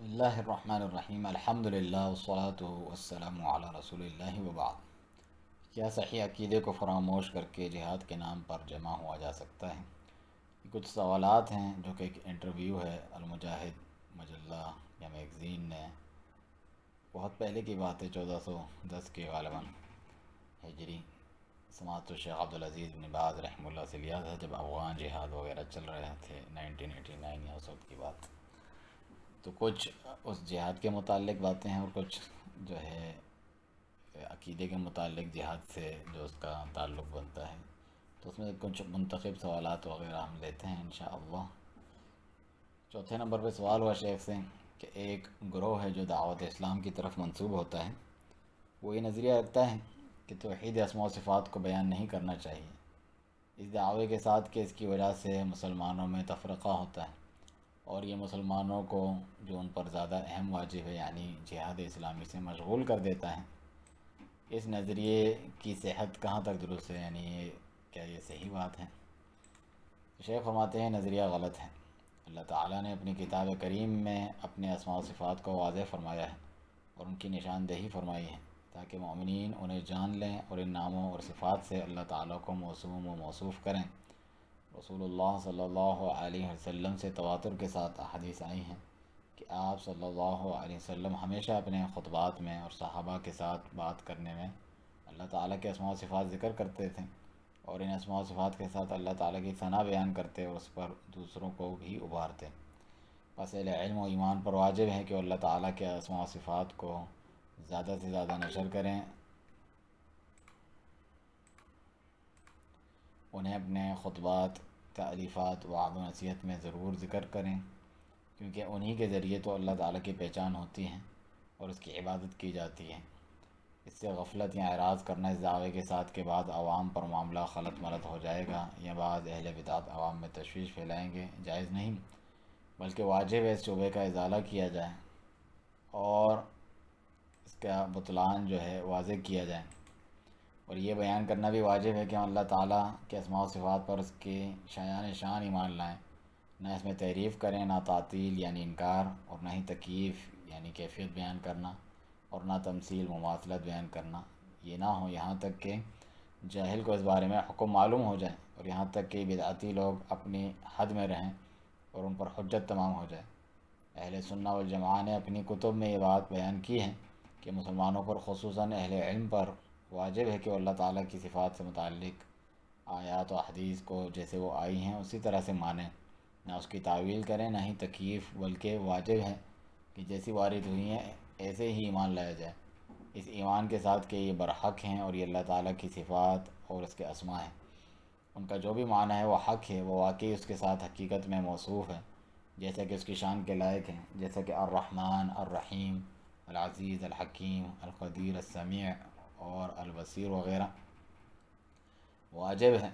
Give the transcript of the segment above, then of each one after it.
बसमीम अल्हम्दुलिल्लाह अला रसूलिल्लाह वबाद क्या सही अकीदे को फरामोश करके जिहाद के नाम पर जमा हुआ जा सकता है कुछ सवाल हैं जो कि एक इंटरव्यू है अलमुजाहिद मजल्ला या मैगज़ीन ने बहुत पहले की बात है चौदह सौ दस के गालबा हिजरी समात तो शेख अब्दुलज़ीज़ नबाज रहमुल्ला से लिया था जब अफ़गान जिहाद वगैरह चल रहे थे नाइनटीन एटी नाइन या उस वक्त की बात तो कुछ उस जिहाद के मुतालिक बातें हैं और कुछ जो है अकीदे के मुतालिक जिहाद से जो उसका ताल्लुक़ बनता है तो उसमें कुछ मुंतखब सवाल वगैरह हम लेते हैं इन चौथे नंबर पर सवाल हुआ शेख से कि एक ग्रोह है जो दावत इस्लाम की तरफ मंसूब होता है वो ये नज़रिया रखता है कि तोहद असमा सिफ़ात को बयान नहीं करना चाहिए इस दावे के साथ कि इसकी वजह से मुसलमानों में तफरक़ा होता है और ये मुसलमानों को जो उन पर ज़्यादा अहम वाजिब है यानी जिहाद इस्लामी से मशगूल कर देता है इस नज़रिए की सेहत कहाँ तक दुरुस्त है यानी ये क्या ये सही बात है शेख फरमाते हैं नज़रिया गलत है अल्लाह ताला ने अपनी किताब करीम में अपने असमा सिफ़ात को वाजह फरमाया है और उनकी निशानदेही फरमाई है ताकि ममिन उन्हें जान लें और इन नामों और सिफ़ात से अल्लाह ताला को मौसूम व मौसूफ़ करें रसूलुल्लाह सल्लल्लाहु अलैहि वसल्लम से तवातुर के साथ हदीस आई हैं कि आप सल्लल्लाहु अलैहि वसल्लम हमेशा अपने ख़ुतबात में और सहाबा के साथ बात करने में अल्लाह ताला के असमा सिफात ज़िक्र करते थे और इन असमा सिफात के साथ अल्लाह ताला की सना बयान करते और उस पर दूसरों को भी उभारते बस इल्म ईमान पर वाजिब है कि अल्लाह ताला के असमा सिफात को ज़्यादा से ज़्यादा नशर करें उन्हें अपने खुतबात तारीफ़ात वाद नसीहत में ज़रूर ज़िक्र करें क्योंकि उन्हीं के ज़रिए तो अल्लाह ताला की पहचान होती है और उसकी इबादत की जाती है इससे गफलत या एराज़ करना इस दावे के साथ के बाद आवाम पर मामला खलत मलत हो जाएगा या बाद अहल बिदात आवाम में तशवीश फैलाएँगे जायज़ नहीं बल्कि वाजिब है इस शोबे का इजाला किया जाए और इसका बतलान जो है वाज किया जाए और ये बयान करना भी वाजिब है कि अल्लाह ताला के असमा सिफात पर उसके शायान शान ईमान लाएँ ना इसमें तहरीफ़ करें ना तातील यानी इनकार और ना ही तकीफ़ यानी कैफियत बयान करना और ना तमसील ममाथलत बयान करना ये ना हो यहाँ तक कि जाहिल को इस बारे में हुक्म मालूम हो जाए और यहाँ तक कि बिदाती लोग अपनी हद में रहें और उन पर हजत तमाम हो जाए अहल सुन्ना वल जमा ने अपनी कुतुब में ये बात बयान की है कि मुसलमानों पर खसूस अहल इल्म पर वाजिब है कि अल्लाह ताला की सिफ़ात से मुतक आयात और हदीस को जैसे वो आई हैं उसी तरह से माने ना उसकी तावील करें ना ही तकीफ़ बल्कि वाजिब है कि जैसी वारद हुई हैं ऐसे ही ईमान लाया जाए इस ईमान के साथ के ये बरहक हैं और ये अल्लाह ताला की सिफ़ात और उसके असमा हैं उनका जो भी माना है वो हक है वो वाकई उसके साथ हकीकत में मौसू है जैसा कि उसकी शान के लायक हैं जैसा कि अर्रहमान अर्रहीम अलाज़ीज़ अलहकीम अलदीर असमी और अलबसीर वगैरह वाजिब है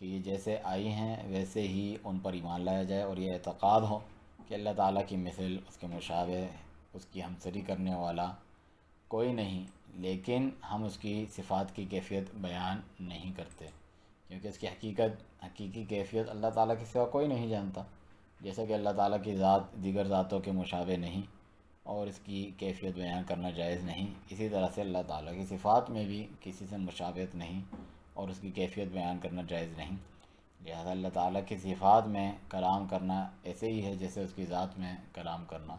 कि जैसे आई हैं वैसे ही उन पर ईमान लाया जाए और ये एतक़ाद हो कि अल्लाह ताला की मिसल उसके मुशावे उसकी हमसरी करने वाला कोई नहीं लेकिन हम उसकी सिफात की कैफियत बयान नहीं करते क्योंकि उसकी हकीकत हकीकी कैफियत अल्लाह ताला के सिवा कोई नहीं जानता जैसा कि अल्लाह ताला की ज़ात दीगर ज़ातों के मुशावे नहीं और इसकी कैफियत बयान करना जायज़ नहीं इसी तरह से अल्लाह ताला की सिफ़ात में भी किसी से मुशाबत नहीं और उसकी कैफियत बयान करना जायज़ नहीं लिहाजा अल्लाह ताला की सिफ़ात में कलाम करना ऐसे ही है जैसे उसकी ज़ात में कलाम करना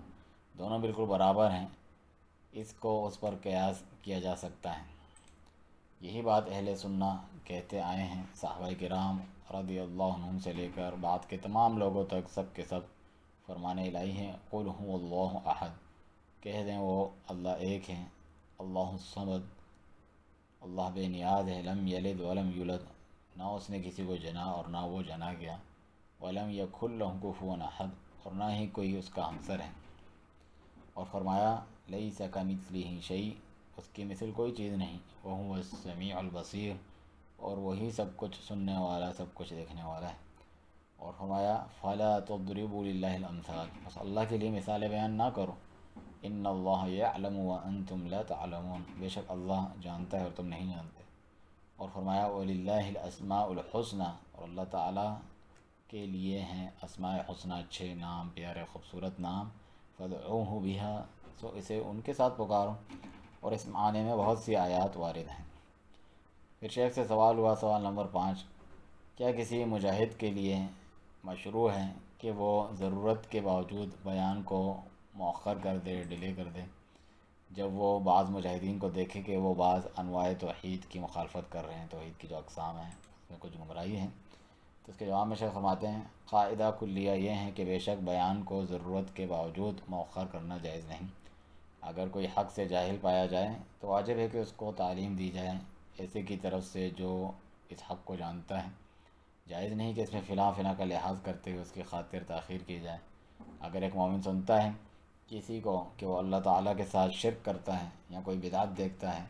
दोनों बिल्कुल बराबर हैं इसको उस पर कयास किया जा सकता है यही बात अहल सुन्ना कहते आए हैं साहबा कराम रदी अल्लाह से लेकर बात के तमाम लोगों तक सब के सब फरमाने लाई हैं कुल हूँ अल्लाह अहद कह दें वो अल्लाह एक हैं अल्लाह समद अल्लाह बेनियाज है लम यलद वलम युलद ना उसने किसी को जना और ना वो जना गया वलम या खुल को फ़ोन और ना ही कोई उसका हमसर है और फरमाया लई सका मिसली ही शई उसकी मिसल कोई चीज़ नहीं वह समी अलबसर और वही सब कुछ सुनने वाला सब कुछ देखने वाला है और फरमाया फ़ला तो दुरबूल बस अल्लाह के लिए मिसाल बयान ना करो इन अल्लाम वन बेशक अल्लाह जानता है और तुम नहीं जानते और फरमाया वसमाउलहसना और अल्लाह ताला के लिए हैं असमा हसना अच्छे नाम प्यारे खूबसूरत नाम फ़दूह बिहा सो तो इसे उनके साथ पुकारो और इस माने में बहुत सी आयात वारद हैं फिर शेख से सवाल हुआ सवाल नंबर पाँच क्या किसी मुजाहिद के लिए मशरू है कि वो ज़रूरत के बावजूद बयान को मौखर कर दे डिले कर दे जब वो बाज़ मुजाहिदीन को देखे कि वो बाज़ अनवाए तोहद की मुखालफत कर रहे हैं तोहद की जो अकसाम है उसमें कुछ गुमराही हैं तो उसके जवाब में शेख फरमाते हैं कायदा कुलिया ये हैं कि बेशक बयान को ज़रूरत के बावजूद मौखर करना जायज़ नहीं अगर कोई हक से जाहिल पाया जाए तो वाजिब है कि उसको तालीम दी जाए ऐसे की तरफ से जो इस हक को जानता है जायज़ नहीं कि इसमें फ़िला फ़िला का लिहाज करते हुए उसकी खातिर तखिर की जाए अगर एक मोमिन सुनता है किसी को कि वो अल्लाह ताला के साथ शिरक करता है या कोई बिदात देखता है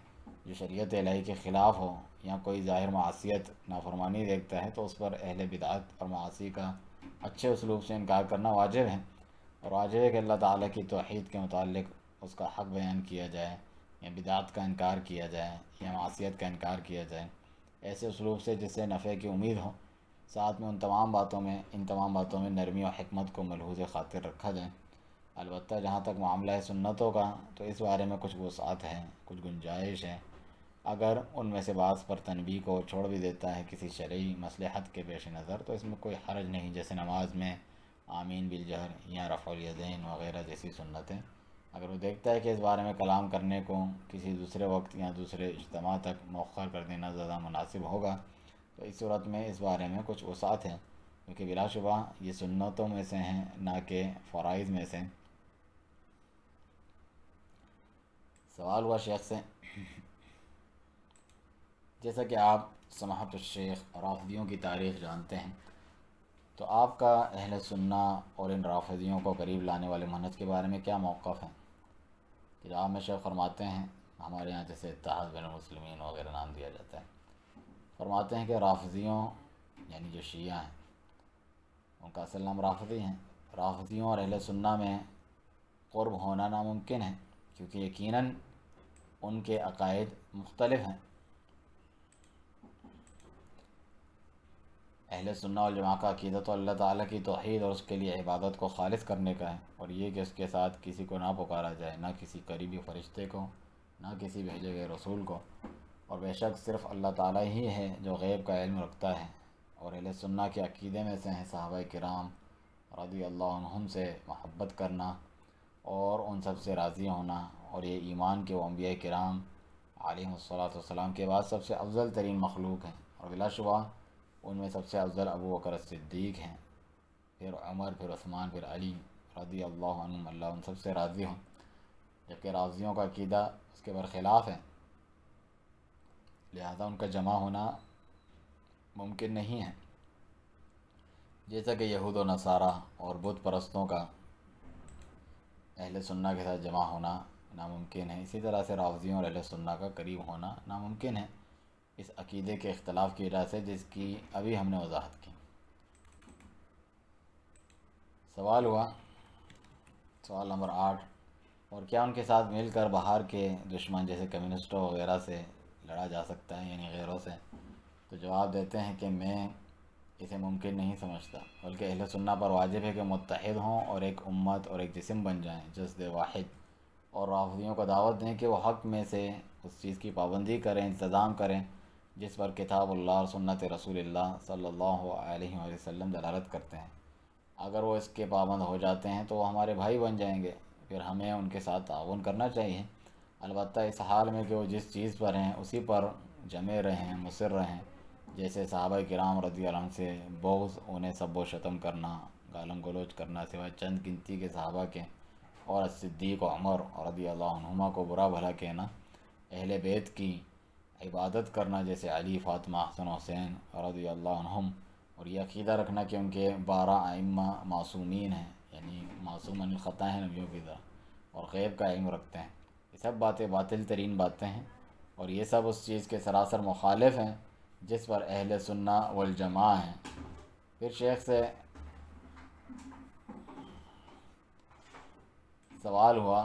जो शरीयत इलाही के ख़िलाफ़ हो या कोई ज़ाहिर मासीत नाफरमानी देखता है तो उस पर अहल बिदात और मासी का अच्छे उसलूब से इनकार करना वाजिब है और वाजिब है कि अल्लाह ताली की तोहद के मतलब उसका हक बयान किया जाए या बिदात का इनकार किया जाए या मासीत का इनकार किया जाए ऐसे उसलूब से जिससे नफ़े की उम्मीद हो साथ में उन तमाम बातों में इन तमाम बातों में नरमी और हमत को मलहूज खातिर रखा जाए अलबत्त जहाँ तक मामला है सुन्नतों का तो इस बारे में कुछ वसात है कुछ गुंजाइश है अगर उनमें से बास पर तनबी को छोड़ भी देता है किसी शर्य मसलहत के पेश नज़र तो इसमें कोई हर्ज नहीं जैसे नमाज में आमीन बिलजहर या रफ़ौलदैन वगैरह जैसी सुन्नतें अगर वो देखता है कि इस बारे में कलाम करने को किसी दूसरे वक्त या दूसरे इजतम तक मौखर कर देना ज़्यादा मुनासिब होगा तो इस सूरत में इस बारे में कुछ वसात हैं क्योंकि बिलाशुबा ये सुन्नतों में से हैं ना कि फ़राइज़ में से सवाल हुआ शेख से जैसा कि आप समाप्त शेख राफदियों की तारीख जानते हैं तो आपका अहल सुन्ना और इन राफदियों को करीब लाने वाले मनहज के बारे में क्या मौक़ है किताब में शेख फरमाते हैं हमारे यहाँ जैसे इतिहाद बिन मुसलमिन वगैरह नाम दिया जाता है फरमाते हैं कि राफजियों यानी जो शिया हैं उनका असल नाम राफदी हैं राफजियों और अहल सुन्ना में क़ुरब होना नामुमकिन है क्योंकि यकीनन उनके अकायद मुख्तलिफ हैं अहल सुन्ना और जमा का अकीदत तो अल्लाह ताला की तोहद और उसके लिए इबादत को खालिज करने का है और ये कि उसके साथ किसी को ना पुकारा जाए ना किसी करीबी फरिश्ते को ना किसी भेजे गए रसूल को और बेशक सिर्फ अल्लाह ताला ही है जो गैब का इल्म रखता है और अहल सुन्ना के अकीदे में से हैं सहाबा कराम रदी अल्लाह से महब्बत करना और उन सब से राज़ी होना और ये ईमान के वम्बिया कराम आलतम के बाद सबसे अफजल तरीन मखलूक हैं और बिलाशुबा उनमें सबसे अफजल अबू बकर सिद्दीक हैं फिर अमर फिर उस्मान फिर अली रदी अल्लाह उन सबसे राज़ी हों जबकि राजियों का अकीदा उसके बरखिलाफ़ है लिहाजा उनका जमा होना मुमकिन नहीं है जैसा कि यहूद व नसारा और बुत परस्तों का अहल सुन्ना के साथ जमा होना नामुमकिन है इसी तरह से रावजियों और अहल सुन्ना का करीब होना नामुमकिन है इस अकीदे के अख्तलाफ की वजह से जिसकी अभी हमने वजाहत की सवाल हुआ सवाल नंबर आठ और क्या उनके साथ मिलकर बाहर के दुश्मन जैसे कम्युनिस्टों वगैरह से लड़ा जा सकता है यानी गैरों से तो जवाब देते हैं कि मैं इसे मुमकिन नहीं समझता बल्कि अहल सुन्ना पर वाजिब है कि मुतहद हों और एक उम्मत और एक जिसम बन जाएँ जज्द वाहिद और राफियों को दावत दें कि वह हक़ में से उस चीज़ की पाबंदी करें इंतज़ाम करें जिस पर किताब और सुन्नत रसूल सल्ला वसम दलालत करते हैं अगर वो इसके पाबंद हो जाते हैं तो वो हमारे भाई बन जाएंगे फिर हमें उनके साथ ताउन करना चाहिए अलबत्त इस हाल में कि वो जिस चीज़ पर हैं उसी पर जमे रहें मुसर रहें जैसे साहब कराम रजी आलम से बोस उन्हें सब्बो शतम करना गालम गलोच करना सिवाय चंद गिनती के साहबा के और सिद्दीक अमर और रदी अल्लाहुमा को बुरा भला कहना अहल बैत की इबादत करना जैसे अली फातमा हसन हुसैन और रदी अल्लाहम और ये अकीदा रखना कि उनके बारह आइमा मासूमिन हैं यानी मासूम अनख़ता हैं नबियों की तरह और गैब का इम रखते हैं ये सब बातें बातिल तरीन बातें हैं और ये सब उस चीज़ के सरासर मुखालफ हैं जिस पर अहल सुन्ना जमा है फिर शेख से सवाल हुआ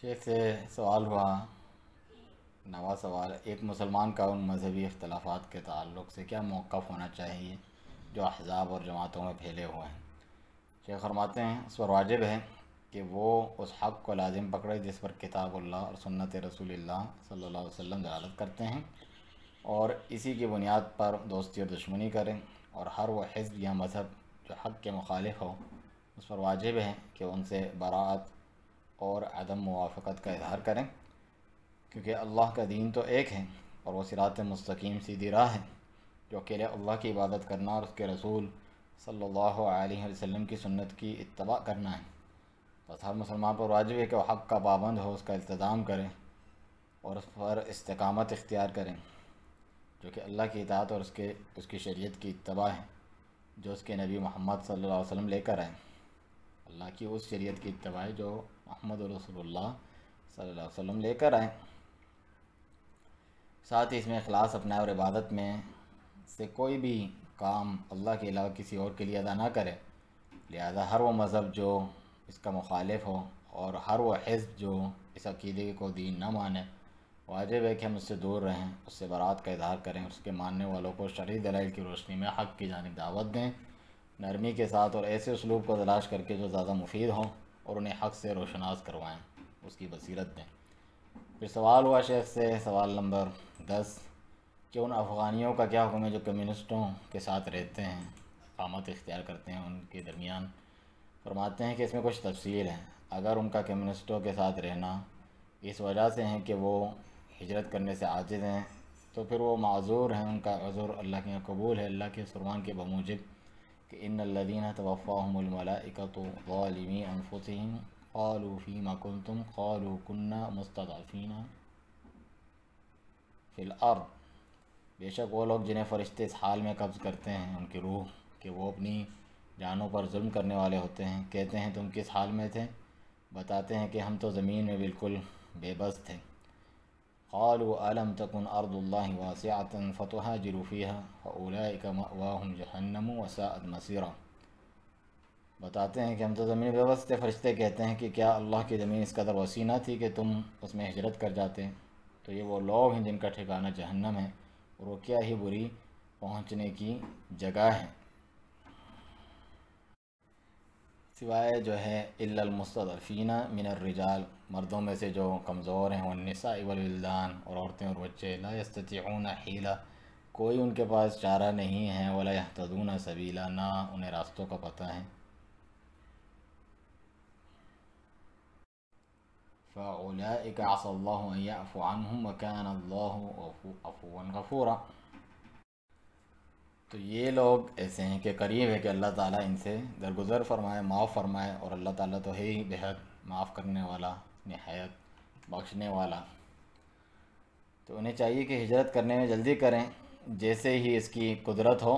शेख से सवाल हुआ नवा सवाल एक मुसलमान का उन मजहबी अख्तलाफात के ताल्लुक से क्या मौक़ होना चाहिए जो अहजाब और जमातों में फैले हुए हैं शेख फरमाते हैं उस पर वाजिब है कि वो उस हक़ को लाजिम पकड़े जिस पर किताबुल्ला और सुन्नत सल्लल्लाहु सल्ला वसल्लम दलालत करते हैं और इसी की बुनियाद पर दोस्ती और दुश्मनी करें और हर वो हिजब या मज़हब जो हक़ के मुखालिफ हो उस पर वाजिब है कि उनसे बरात और अदम मुआफ़त का इजहार करें क्योंकि अल्लाह का दीन तो एक है और वह सिरात मस्तकीम सीधी राह है जो अकेले अल्लाह की इबादत करना और उसके रसूल सल्लल्लाहु अलैहि वसल्लम की सुन्नत की इत्तबा करना है बस हर मुसलमान पर वाजिब है कि वह हक़ का पाबंद हो उसका इल्तज़ाम करें और उस पर इस्तकामत इख्तियार करें जो कि अल्लाह की इतात और उसके उसकी शरीयत की इत्तबा है जो उसके नबी मोहम्मद सल्लल्लाहु अलैहि वसल्लम लेकर आए अल्लाह की उस शरीयत की इत्तबा है जो मोहम्मद रसोल्ला सल्लल्लाहु अलैहि वसल्लम लेकर आए साथ ही इसमें अखलास अपनाए और इबादत में से कोई भी काम अल्लाह के अलावा किसी और के लिए अदा ना करे लिहाजा हर वो मज़हब जो इसका मुखालिफ हो और हर वो हज़ब जो इस अकीदे को दीन ना माने वाजिब है कि हम उससे दूर रहें उससे बारात का इजहार करें उसके मानने वालों को शरी दलाइल की रोशनी में हक़ की जानब दावत दें नरमी के साथ और ऐसे उसलूब को तलाश करके जो ज़्यादा मुफीद हों और उन्हें हक़ से रोशनास करवाएँ उसकी बसीरत दें फिर सवाल हुआ शेख से सवाल नंबर दस कि उन अफ़गानियों का क्या हुक्म है जो कम्युनिस्टों के साथ रहते हैं कामत इख्तियार करते हैं उनके दरमियान फरमाते हैं कि इसमें कुछ तफसील है अगर उनका कम्युनिस्टों के साथ रहना इस वजह से हैं कि वो हिजरत करने से आजिद हैं तो फिर वो माजूर हैं उनका अजूर अल्लाह के यहाँ कबूल है अल्लाह के सुरमान के बमूजिब कि इन लदीन तवफ़ाहमलमलामी अनफुसम खालूफ़ी मकुन तुम खालू कन्ना मुस्तफ़ीना फ़िलअर्द बेशक वो लोग जिन्हें फ़रिश्ते इस हाल में कब्ज़ करते हैं उनकी रूह कि वो अपनी जानों पर जुल्म करने वाले होते हैं कहते हैं तुम किस हाल में थे बताते हैं कि हम तो ज़मीन में बिल्कुल बेबस थे تكن أرض तकन واسعة فتهاجروا فيها فأولئك مأواهم جهنم وساءت مصيرا बताते हैं कि हम तो ज़मीन बेबस थे फरिश्ते कहते हैं कि क्या अल्लाह की ज़मीन इस कदर वसी ना थी कि तुम उसमें हिजरत कर जाते तो ये वो लोग हैं जिनका ठिकाना जहन्नम है रोकिया ही बुरी पहुंचने की जगह है सिवाय जो है इल्लमस्तफ़ीना मिनर रिजाल मर्दों में से जो कमज़ोर हैं वनसा इवलदान और औरतें और बच्चे लास्तून हीला कोई उनके पास चारा नहीं है वाला तदून सबीला ना उन्हें रास्तों का पता है فأولئك عسى الله أن يعفو عنهم वकान अल्लाह अफून गफूरा तो ये लोग ऐसे हैं कि करीब है कि अल्लाह ताला इनसे दरगुजर फरमाए माफ़ फरमाए और अल्लाह ताला तो है ही बेहद माफ़ करने वाला नहायत बख्शने वाला तो उन्हें चाहिए कि हिजरत करने में जल्दी करें जैसे ही इसकी कुदरत हो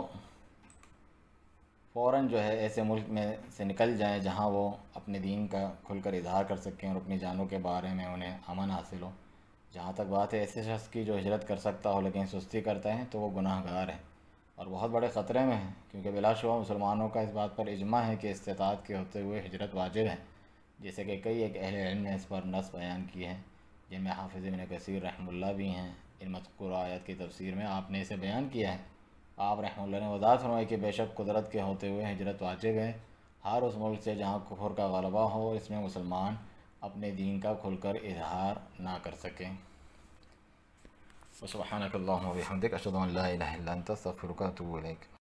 फ़ौर जो है ऐसे मुल्क में से निकल जाएँ जहाँ वो अपने दीन का खुलकर इजहार कर सकें और अपनी जानों के बारे में उन्हें अमन हासिल हो जहाँ तक बात है ऐसे शख्स की जो हजरत कर सकता हो लेकिन सुस्ती करता है तो वो गुनाहगार है और बहुत बड़े ख़तरे में है क्योंकि बिलाशुबा मुसलमानों का इस बात पर इजमा है कि इस्तात के होते हुए हिजरत वाजिब है जैसे कि कई एक अहल ने इस पर नस बयान की है जिनमें हाफिज़ बिन कसर रहमुल्ला भी हैं इन मस्कुर आयत की तफसीर में आपने इसे बयान किया है आप रहमल्ला ने वजात फरमाई कि बेशक कुदरत के होते हुए हजरत वाजिब है हर उस मुल्क से जहाँ कुफर का गलबा हो इसमें मुसलमान अपने दीन का खुलकर इजहार ना कर सकें वसबानकल्ला हमदिक अशद